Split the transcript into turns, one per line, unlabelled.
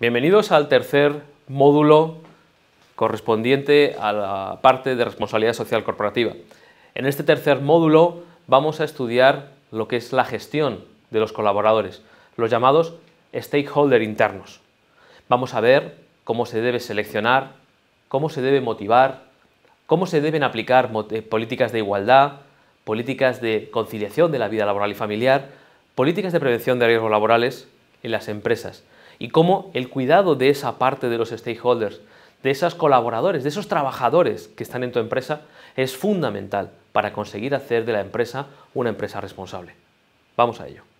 Bienvenidos al tercer módulo correspondiente a la parte de responsabilidad social corporativa. En este tercer módulo vamos a estudiar lo que es la gestión de los colaboradores, los llamados stakeholder internos. Vamos a ver cómo se debe seleccionar, cómo se debe motivar, cómo se deben aplicar eh, políticas de igualdad, políticas de conciliación de la vida laboral y familiar, políticas de prevención de riesgos laborales, en las empresas y cómo el cuidado de esa parte de los stakeholders, de esos colaboradores, de esos trabajadores que están en tu empresa es fundamental para conseguir hacer de la empresa una empresa responsable. Vamos a ello.